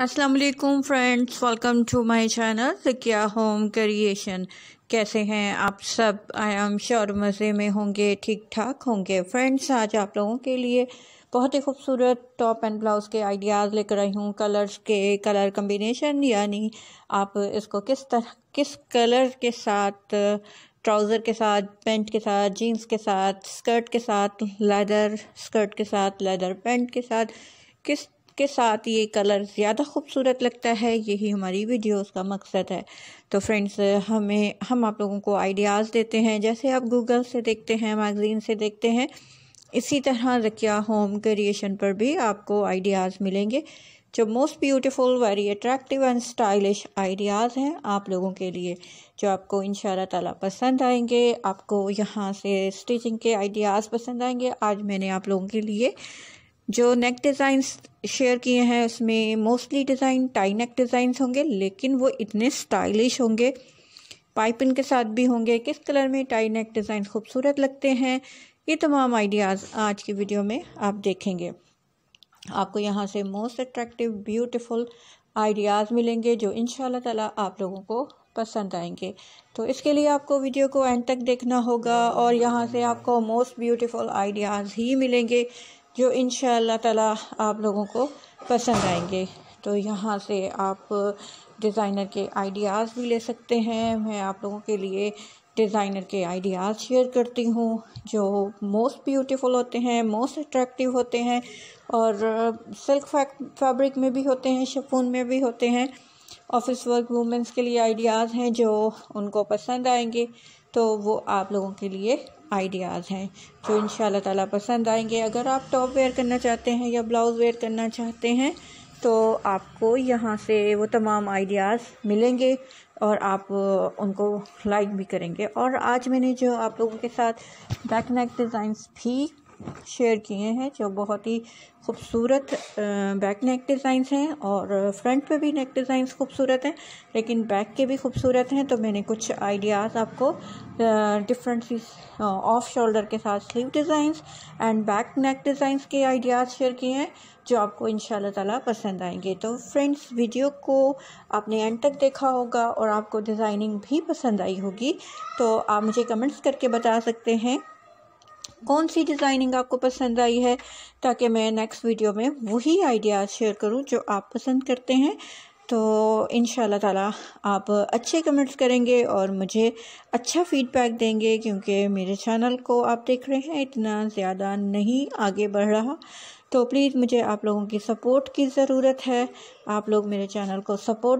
अस्सलाम वालेकुम friends welcome to my channel Zakia home creation कैसे हैं आप सब आई एम श्योर मज़े में होंगे ठीक ठाक होंगे फ्रेंड्स आज आप लोगों के लिए बहुत ही खूबसूरत टॉप एंड ब्लाउज़ के आइडियाज़ लेकर आई हूँ कलर्स के कलर कम्बिनेशन यानी आप इसको किस तरह किस कलर के साथ ट्राउज़र के साथ पेंट के साथ जीन्स के साथ स्कर्ट के साथ लेदर स्कर्ट के साथ लेदर पेंट के साथ किस के साथ ये कलर ज़्यादा खूबसूरत लगता है यही हमारी वीडियोस का मकसद है तो फ्रेंड्स हमें हम आप लोगों को आइडियाज़ देते हैं जैसे आप गूगल से देखते हैं मैगज़ीन से देखते हैं इसी तरह रखिया होम क्रिएशन पर भी आपको आइडियाज़ मिलेंगे जो most beautiful very attractive and stylish ideas हैं आप लोगों के लिए जो आपको इन ताला पसंद आएंगे आपको यहाँ से स्टिचिंग के आइडियाज़ पसंद आएंगे आज मैंने आप लोगों के लिए जो नेक डिज़ाइंस शेयर किए हैं उसमें mostly design tie neck designs होंगे लेकिन वो इतने स्टाइलिश होंगे पाइपिन के साथ भी होंगे किस कलर में टाई नेक डिज़ाइन खूबसूरत लगते हैं ये तमाम आइडियाज़ आज की वीडियो में आप देखेंगे आपको यहाँ से मोस्ट अट्रैक्टिव ब्यूटिफुल आइडियाज़ मिलेंगे जो इन ताला आप लोगों को पसंद आएंगे तो इसके लिए आपको वीडियो को एंड तक देखना होगा और यहाँ से आपको मोस्ट ब्यूटीफुल आइडियाज़ ही मिलेंगे जो इन ताला आप लोगों को पसंद आएंगे तो यहाँ से आप डिज़ाइनर के आइडियाज़ भी ले सकते हैं मैं आप लोगों के लिए डिज़ाइनर के आइडियाज़ शेयर करती हूँ जो मोस्ट ब्यूटीफुल होते हैं मोस्ट अट्रैक्टिव होते हैं और सिल्क फैब्रिक में भी होते हैं शफून में भी होते हैं ऑफिस वर्क वूमेंस के लिए आइडियाज़ हैं जो उनको पसंद आएंगे तो वो आप लोगों के लिए आइडियाज़ हैं जो इन ताला पसंद आएंगे अगर आप टॉप वेयर करना चाहते हैं या ब्लाउज़ वेयर करना चाहते हैं तो आपको यहाँ से वो तमाम आइडियाज़ मिलेंगे और आप उनको लाइक भी करेंगे और आज मैंने जो आप लोगों के साथ बैक नेक डिज़ाइंस भी शेयर किए हैं जो बहुत ही खूबसूरत बैक नेक डिज़ाइंस हैं और फ्रंट पे भी नेक डिज़ाइंस खूबसूरत हैं लेकिन बैक के भी खूबसूरत हैं तो मैंने कुछ आइडियाज़ आपको डिफरेंट सी ऑफ शोल्डर के साथ sleeve designs and back neck designs के आइडियाज़ शेयर किए हैं जो आपको इन ताला पसंद आएंगे तो फ्रेंड्स वीडियो को आपने एंड तक देखा होगा और आपको डिज़ाइनिंग भी पसंद आई होगी तो आप मुझे कमेंट्स करके बता सकते हैं कौन सी डिज़ाइनिंग आपको पसंद आई है ताकि मैं नेक्स्ट वीडियो में वही आइडियाज़ शेयर करूं जो आप पसंद करते हैं तो इन ताला आप अच्छे कमेंट्स करेंगे और मुझे अच्छा फीडबैक देंगे क्योंकि मेरे चैनल को आप देख रहे हैं इतना ज़्यादा नहीं आगे बढ़ रहा तो प्लीज़ मुझे आप लोगों की सपोर्ट की ज़रूरत है आप लोग मेरे चैनल को सपोर्ट